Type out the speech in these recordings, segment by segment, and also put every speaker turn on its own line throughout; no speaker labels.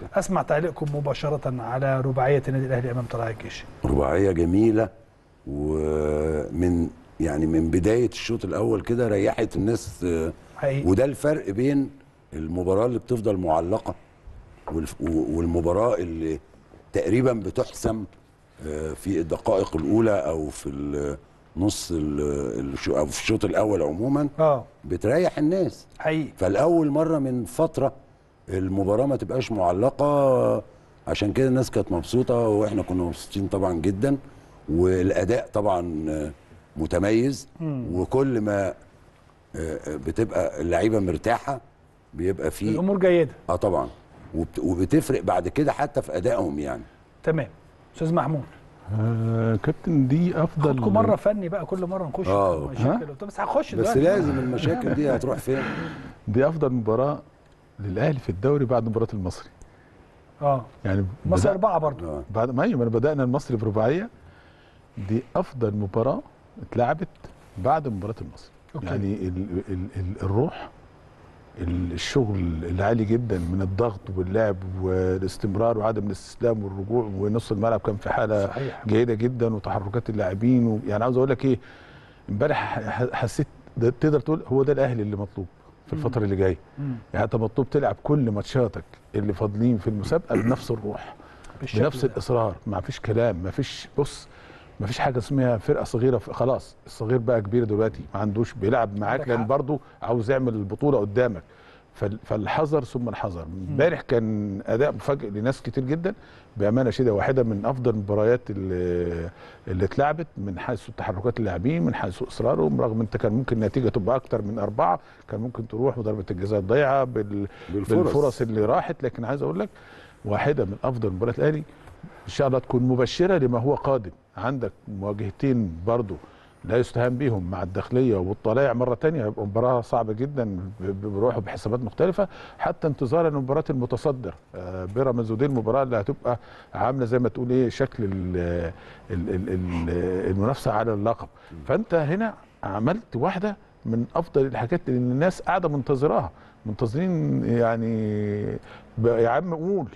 كويسه اسمع تعليقكم مباشره على رباعيه النادي الاهلي امام طلائع الجيش
رباعيه جميله ومن يعني من بدايه الشوط الاول كده ريحت الناس حقيقي. وده الفرق بين المباراه اللي بتفضل معلقه والمباراه اللي تقريبا بتحسم آه، في الدقائق الاولى او في نص او في الشوط الاول عموما اه بتريح الناس حقيقي فالاول مره من فتره المباراه ما تبقاش معلقه عشان كده الناس كانت مبسوطه واحنا كنا مبسوطين طبعا جدا والاداء طبعا متميز وكل ما آه، آه، بتبقى اللعيبه مرتاحه بيبقى فيه الامور جيده اه طبعا وبتفرق بعد كده حتى في ادائهم يعني
تمام استاذ محمود آه كابتن دي افضل خدكم مره فني بقى كل مره نخش آه. مشاكل بس هخش دلوقتي بس لازم المشاكل دي هتروح فين دي افضل مباراه للاهلي في الدوري بعد مباراه المصري اه يعني مصر اربعه برضه آه. بعد ما ايوه بدانا المصري برباعيه دي افضل مباراه اتلعبت بعد مباراه المصري أوكي. يعني ال ال ال الروح الشغل العالي جدا من الضغط واللعب والاستمرار وعدم الاستسلام والرجوع ونص الملعب كان في حاله صحيح. جيده جدا وتحركات اللاعبين و... يعني عاوز اقول لك ايه امبارح حسيت تقدر تقول هو ده الاهلي اللي مطلوب في الفتره اللي جايه يعني انت مطلوب تلعب كل ماتشاتك اللي فاضلين في المسابقه بنفس الروح بنفس الاصرار ما فيش كلام ما فيش بص ما فيش حاجه اسمها فرقه صغيره خلاص الصغير بقى كبير دلوقتي ما عندوش بيلعب معاك لان برضه عاوز يعمل البطوله قدامك فالحذر ثم الحذر امبارح كان اداء مفاجئ لناس كتير جدا بامانه شديده واحده من افضل المباريات اللي, اللي اتلعبت من حيث تحركات اللاعبين من حيث اصرارهم رغم انت كان ممكن النتيجه تبقى اكتر من اربعه كان ممكن تروح بضربه الجزاء الضيعه بال... بالفرص. بالفرص اللي راحت لكن عايز اقول لك واحده من افضل مباريات الاهلي ان شاء الله تكون مبشره لما هو قادم عندك مواجهتين برضو لا يستهان بيهم مع الداخليه والطلائع مره ثانيه هيبقى مباراه صعبه جدا بيروحوا بحسابات مختلفه حتى انتظارا لمباراه المتصدر آه، بيراميدز ودي المباراه اللي هتبقى عامله زي ما تقول ايه شكل الـ الـ الـ المنافسه على اللقب فانت هنا عملت واحده من افضل الحاجات اللي الناس قاعده منتظراها منتظرين يعني يا عم قول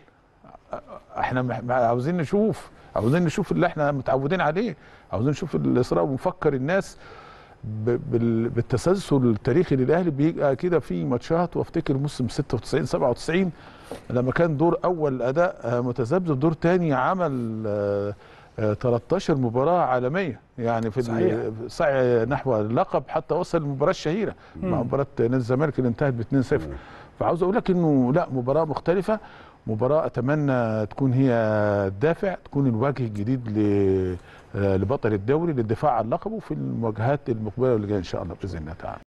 احنا عاوزين نشوف عاوزين نشوف اللي احنا متعودين عليه عاوزين نشوف الاصرار ونفكر الناس بالتسلسل التاريخي للاهلي بيبقى كده في ماتشات وافتكر موسم 96 97 لما كان دور اول اداء آه، متذبذب دور ثاني عمل 13 آه، آه، مباراه عالميه يعني في سعي نحو اللقب حتى وصل للمباراه الشهيره مع مباراه نادي الزمالك اللي انتهت ب 2-0 فعاوز اقول لك انه لا مباراه مختلفه مباراه اتمنى تكون هي الدافع تكون الوجه الجديد آه، لبطل الدوري للدفاع عن لقبه في المواجهات المقبله واللي جايه ان شاء الله باذن الله تعالى